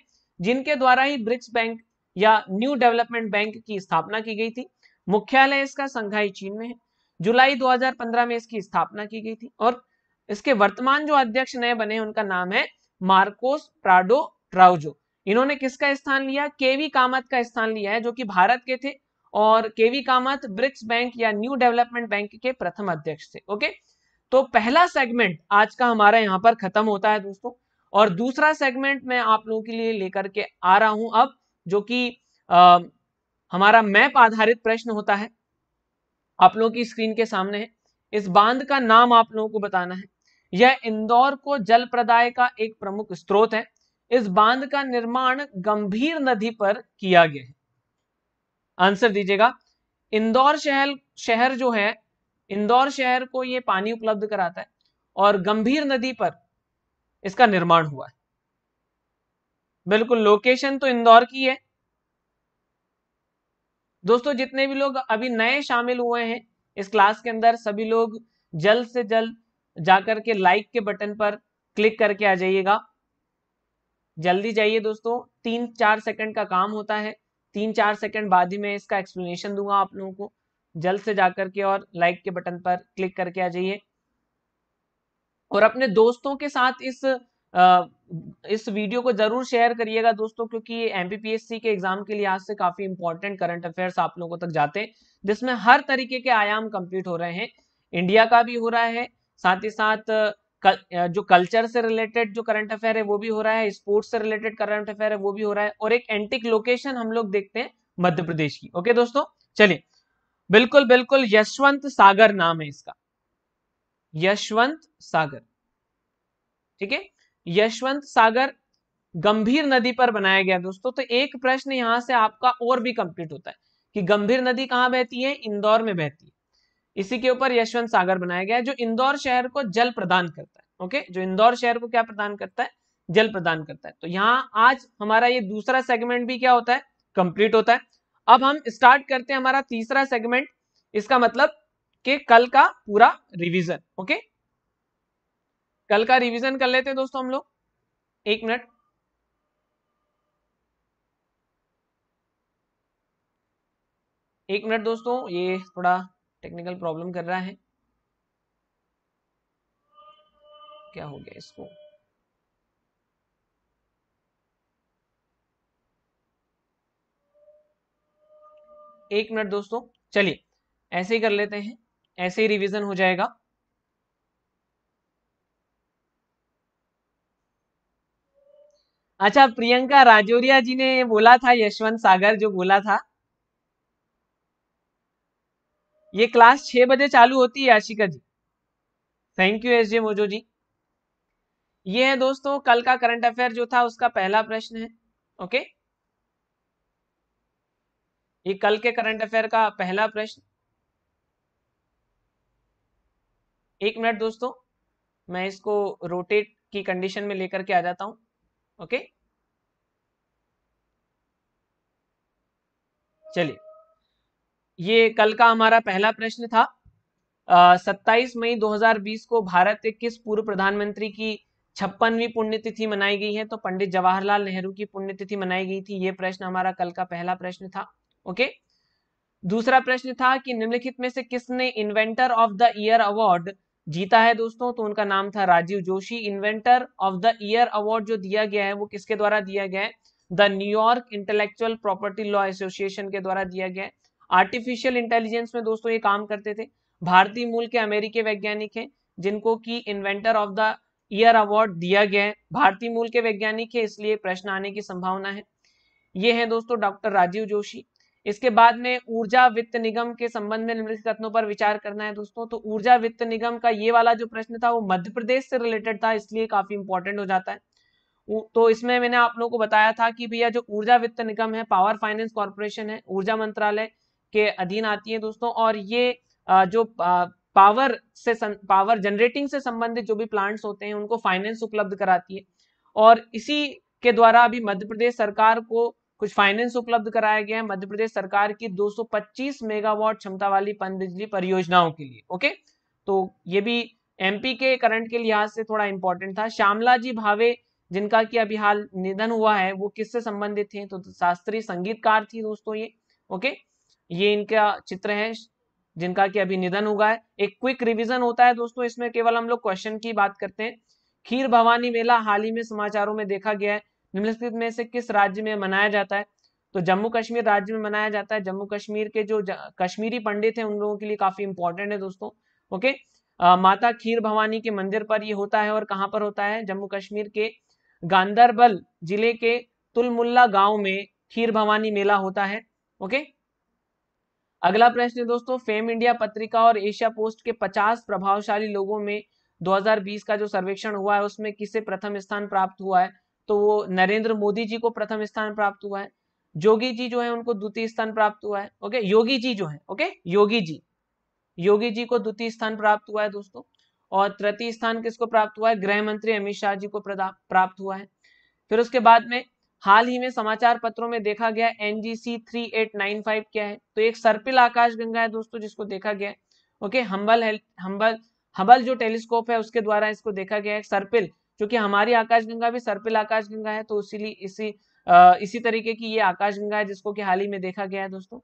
जिनके द्वारा ही ब्रिक्स बैंक या न्यू डेवलपमेंट बैंक की स्थापना की गई थी मुख्यालय इसका संघाई चीन में है जुलाई 2015 में इसकी स्थापना की गई थी और इसके वर्तमान जो अध्यक्ष नए बने उनका नाम है मार्कोस प्राडो ट्राउजो इन्होंने किसका स्थान लिया केवी कामत का स्थान लिया है जो कि भारत के थे और केवी कामत ब्रिक्स बैंक या न्यू डेवलपमेंट बैंक के प्रथम अध्यक्ष थे ओके तो पहला सेगमेंट आज का हमारा यहाँ पर खत्म होता है दोस्तों और दूसरा सेगमेंट मैं आप लोगों के लिए लेकर के आ रहा हूं अब जो कि हमारा मैप आधारित प्रश्न होता है आप लोगों की स्क्रीन के सामने है इस बांध का नाम आप लोगों को बताना है यह इंदौर को जल प्रदाय का एक प्रमुख स्रोत है इस बांध का निर्माण गंभीर नदी पर किया गया है आंसर दीजिएगा इंदौर शहर शहर जो है इंदौर शहर को ये पानी उपलब्ध कराता है और गंभीर नदी पर इसका निर्माण हुआ है बिल्कुल लोकेशन तो इंदौर की है दोस्तों जितने भी लोग अभी नए शामिल हुए हैं इस क्लास के अंदर सभी लोग जल्द से जल्द जाकर के लाइक के बटन पर क्लिक करके आ जाइएगा जल्दी जाइए दोस्तों तीन चार सेकंड का काम होता है तीन चार सेकंड बाद ही मैं इसका एक्सप्लेनेशन दूंगा आप लोगों को जल्द से जाकर के और लाइक के बटन पर क्लिक करके आ जाइए और अपने दोस्तों के साथ इस आ, इस वीडियो को जरूर शेयर करिएगा दोस्तों क्योंकि एमपीपीएससी के एग्जाम के लिहाज से काफी इंपॉर्टेंट करंट अफेयर्स आप लोगों तक जाते हैं जिसमें हर तरीके के आयाम कंप्लीट हो रहे हैं इंडिया का भी हो रहा है साथ ही साथ कल, जो कल्चर से रिलेटेड जो करंट अफेयर है वो भी हो रहा है स्पोर्ट्स से रिलेटेड करंट अफेयर है वो भी हो रहा है और एक एंटिक लोकेशन हम लोग देखते हैं मध्य प्रदेश की ओके दोस्तों चलिए बिल्कुल बिल्कुल यशवंत सागर नाम है इसका यशवंत सागर ठीक है यशवंत सागर गंभीर नदी पर बनाया गया दोस्तों तो एक प्रश्न यहां से आपका और भी कंप्लीट होता है कि गंभीर नदी कहां बहती है इंदौर में बहती है इसी के ऊपर यशवंत सागर बनाया गया है जो इंदौर शहर को जल प्रदान करता है ओके जो इंदौर शहर को क्या प्रदान करता है जल प्रदान करता है तो यहाँ आज हमारा ये दूसरा सेगमेंट भी क्या होता है कंप्लीट होता है अब हम स्टार्ट करते हैं हमारा तीसरा सेगमेंट इसका मतलब कि कल का पूरा रिवीजन ओके कल का रिवीजन कर लेते हैं दोस्तों हम लोग एक मिनट एक मिनट दोस्तों ये थोड़ा टेक्निकल प्रॉब्लम कर रहा है क्या हो गया इसको एक मिनट दोस्तों चलिए ऐसे ही कर लेते हैं ऐसे ही रिवीजन हो जाएगा अच्छा प्रियंका राजौरिया जी ने बोला था यशवंत सागर जो बोला था ये क्लास छह बजे चालू होती है Ashika ji thank you S J Mojo ji ये है दोस्तों कल का करंट अफेयर जो था उसका पहला प्रश्न है ओके ये कल के करंट अफेयर का पहला प्रश्न एक मिनट दोस्तों मैं इसको रोटेट की कंडीशन में लेकर के आ जाता हूं ओके चलिए ये कल का हमारा पहला प्रश्न था सत्ताईस मई 2020 को भारत के किस पूर्व प्रधानमंत्री की छप्पनवी पुण्यतिथि मनाई गई है तो पंडित जवाहरलाल नेहरू की पुण्यतिथि मनाई गई थी ये प्रश्न हमारा कल का पहला प्रश्न था ओके दूसरा प्रश्न था कि निम्नलिखित में से किसने inventor of the year award जीता है दोस्तों तो उनका नाम था Rajiv Joshi inventor of the year award जो दिया गया है वो किसके द्वारा दिया गया है the New York intellectual property law association के द्वारा दिया गया है आर्टिफिशियल इंटेलिजेंस में दोस्तों ये काम करते थे भारतीय मूल के अमेरिकी वैज्ञानिक हैं जिनको की inventor of the year award दिया गया है भारतीय मूल के वैज्ञानिक है इसलिए प्रश्न आने की संभावना है ये है दोस्तों डॉक्टर राजीव जोशी इसके बाद में ऊर्जा वित्त निगम के संबंध में निम्नलिखित कथनों पर विचार करना है दोस्तों तो ऊर्जा वित्त निगम का ये वाला जो प्रश्न था वो मध्य प्रदेश से रिलेटेड था इसलिए काफी इंपॉर्टेंट हो जाता है तो इसमें मैंने आप लोगों को बताया था कि भैया जो ऊर्जा वित्त निगम है पावर फाइनेंस कॉरपोरेशन है ऊर्जा मंत्रालय के अधीन आती है दोस्तों और ये जो पावर से पावर जनरेटिंग से संबंधित जो भी प्लांट्स होते हैं उनको फाइनेंस उपलब्ध कराती है और इसी के द्वारा अभी मध्य प्रदेश सरकार को कुछ फाइनेंस उपलब्ध कराया गया है मध्य प्रदेश सरकार की 225 मेगावाट क्षमता वाली पनबिजली परियोजनाओं के लिए ओके तो ये भी एमपी के करंट के लिहाज से थोड़ा इंपॉर्टेंट था श्यामला जी भावे जिनका की अभी हाल निधन हुआ है वो किससे संबंधित थे तो शास्त्रीय संगीतकार थी दोस्तों ये ओके ये इनका चित्र है जिनका की अभी निधन हुआ है एक क्विक रिविजन होता है दोस्तों इसमें केवल हम लोग क्वेश्चन की बात करते हैं खीर भवानी मेला हाल ही में समाचारों में देखा गया है निम्नलिखित में से किस राज्य में मनाया जाता है तो जम्मू कश्मीर राज्य में मनाया जाता है जम्मू कश्मीर के जो कश्मीरी पंडित हैं उन लोगों के लिए काफी इंपॉर्टेंट है दोस्तों ओके आ, माता खीर भवानी के मंदिर पर ये होता है और कहाँ पर होता है जम्मू कश्मीर के गांधरबल जिले के तुलमुल्ला गांव में खीर भवानी मेला होता है ओके अगला प्रश्न दोस्तों फेम इंडिया पत्रिका और एशिया पोस्ट के 50 प्रभावशाली लोगों में 2020 का जो सर्वेक्षण हुआ है उसमें किसे प्रथम स्थान प्राप्त हुआ है तो वो नरेंद्र मोदी जी को प्रथम स्थान प्राप्त हुआ है जोगी जी जो है उनको द्वितीय स्थान प्राप्त हुआ है ओके योगी जी जो है ओके योगी जी योगी जी को द्वितीय स्थान प्राप्त हुआ है दोस्तों और तृतीय स्थान किसको प्राप्त हुआ है गृह मंत्री अमित शाह जी को प्राप्त हुआ है फिर उसके बाद में हाल ही में समाचार पत्रों में देखा गया एनजीसी 3895 क्या है तो एक सर्पिल आकाश गंगा है दोस्तों जिसको देखा गया है ओके हम्बल हम्बल हबल जो टेलीस्कोप है उसके द्वारा इसको देखा गया है सर्पिल क्योंकि हमारी आकाशगंगा भी सर्पिल आकाशगंगा है तो इसीलिए इसी आ, इसी तरीके की ये आकाशगंगा है जिसको कि हाल ही में देखा गया है दोस्तों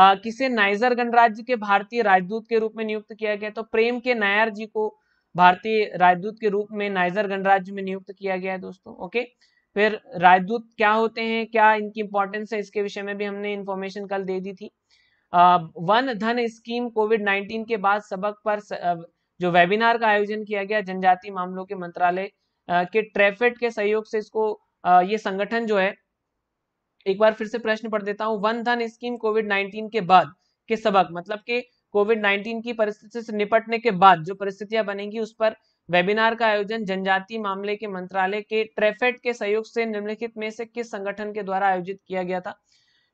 आ, किसे नाइजर गणराज्य के भारतीय राजदूत के रूप में नियुक्त किया गया तो प्रेम के नायर जी को भारतीय राजदूत के रूप में नाइजर गणराज्य में नियुक्त किया गया है दोस्तों ओके फिर राजदूत क्या होते हैं क्या इनकी इंपॉर्टेंस है इसके विषय में भी हमने इंफॉर्मेशन कल दे दी थी वन धन स्कीम कोविड 19 के बाद सबक पर जो वेबिनार का आयोजन किया गया जनजातीय मामलों के मंत्रालय के ट्रेफेड के सहयोग से इसको ये संगठन जो है एक बार फिर से प्रश्न पढ़ देता हूँ वन धन स्कीम कोविड नाइन्टीन के बाद के सबक मतलब कि कोविड नाइन्टीन की परिस्थिति से निपटने के बाद जो परिस्थितियां बनेंगी उस पर वेबिनार का आयोजन जनजातीय मामले के मंत्रालय के ट्रेफेड के सहयोग से निम्नलिखित में से किस संगठन के द्वारा आयोजित किया गया था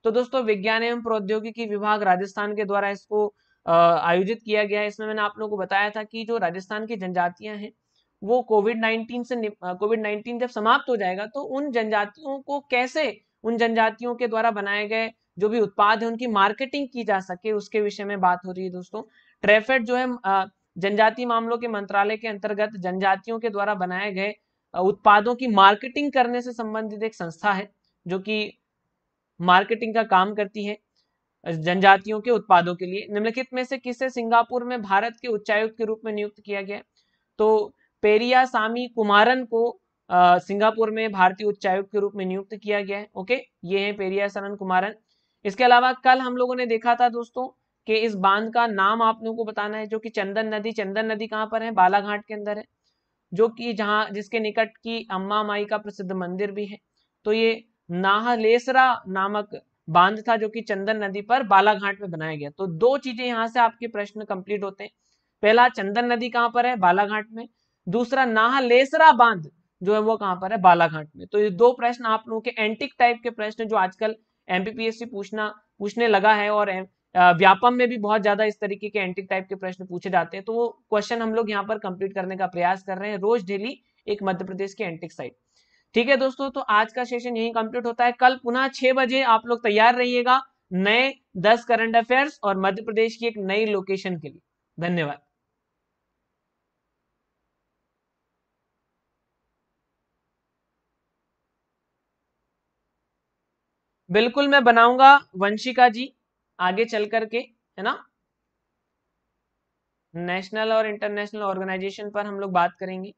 तो दोस्तों विज्ञान एवं प्रौद्योगिकी विभाग राजस्थान के द्वारा इसको आयोजित किया गया इसमें मैंने आप लोगों को बताया था कि जो राजस्थान की जनजातियां हैं वो कोविड नाइन्टीन से कोविड नाइन्टीन जब समाप्त हो जाएगा तो उन जनजातियों को कैसे उन जनजातियों के द्वारा बनाए गए जो भी उत्पाद है उनकी मार्केटिंग की जा सके उसके विषय में बात हो रही है दोस्तों ट्रेफेड जो है जनजातीय मामलों के मंत्रालय के अंतर्गत जनजातियों के द्वारा बनाए गए उत्पादों की मार्केटिंग करने से संबंधित एक संस्था है जो कि मार्केटिंग का काम करती है जनजातियों के उत्पादों के लिए निम्नलिखित में से किसे सिंगापुर में भारत के उच्चायुक्त के रूप में नियुक्त किया गया तो पेरिया सामी कुमारन को सिंगापुर में भारतीय उच्चायुक्त के रूप में नियुक्त किया गया है ओके ये है पेरिया सरन कुमारन इसके अलावा कल हम लोगों ने देखा था दोस्तों कि इस बांध का नाम आप लोगों को बताना है जो कि चंदन नदी चंदन नदी कहाँ पर है बालाघाट के अंदर है जो कि जहाँ जिसके निकट की अम्मा माई का प्रसिद्ध मंदिर भी है तो ये नाहलेसरा नामक बांध था जो कि चंदन नदी पर बालाघाट में बनाया गया तो दो चीजें यहाँ से आपके प्रश्न कंप्लीट होते हैं पहला चंदन नदी कहाँ पर है बालाघाट में दूसरा नाहलेसरा बांध जो है वो कहां पर है बालाघाट में तो ये दो प्रश्न आप लोगों के एंटिक टाइप के प्रश्न जो आजकल एमपीपीएससी पूछना पूछने लगा है और व्यापम में भी बहुत ज्यादा इस तरीके के एंटिक टाइप के प्रश्न पूछे जाते हैं तो वो क्वेश्चन हम लोग यहाँ पर कंप्लीट करने का प्रयास कर रहे हैं रोज डेली एक मध्य प्रदेश की एंटिक साइट ठीक है दोस्तों तो आज का सेशन यही कंप्लीट होता है कल पुनः छह बजे आप लोग तैयार रहिएगा नए दस करंट अफेयर्स और मध्य प्रदेश की एक नई लोकेशन के लिए धन्यवाद बिल्कुल मैं बनाऊंगा वंशिका जी आगे चल करके है ना नेशनल और इंटरनेशनल ऑर्गेनाइजेशन पर हम लोग बात करेंगे